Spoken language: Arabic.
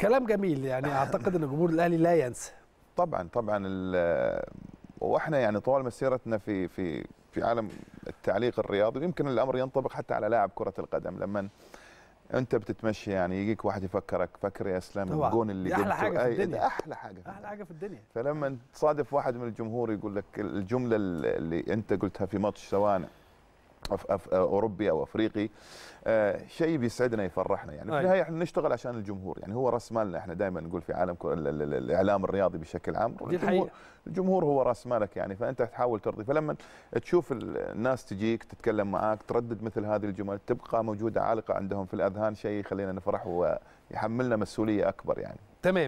كلام جميل يعني اعتقد ان جمهور الاهلي لا ينسى طبعا طبعا واحنا يعني طوال مسيرتنا في في في عالم التعليق الرياضي يمكن الامر ينطبق حتى على لاعب كره القدم لما انت بتتمشي يعني يجيك واحد يفكرك فكر يا اسلام الجون اللي جبته احلى حاجه في الدنيا احلى حاجه في احلى حاجه في الدنيا فلما تصادف واحد من الجمهور يقول لك الجمله اللي انت قلتها في ماتش سواء أف اوروبي او افريقي آه شيء بيسعدنا يفرحنا يعني في النهايه احنا نشتغل عشان الجمهور يعني هو راس مالنا احنا دائما نقول في عالم الاعلام الرياضي بشكل عام الجمهور, الجمهور هو راس مالك يعني فانت تحاول ترضي فلما تشوف الناس تجيك تتكلم معاك تردد مثل هذه الجمل تبقى موجوده عالقه عندهم في الاذهان شيء يخلينا نفرح ويحملنا مسؤوليه اكبر يعني تمام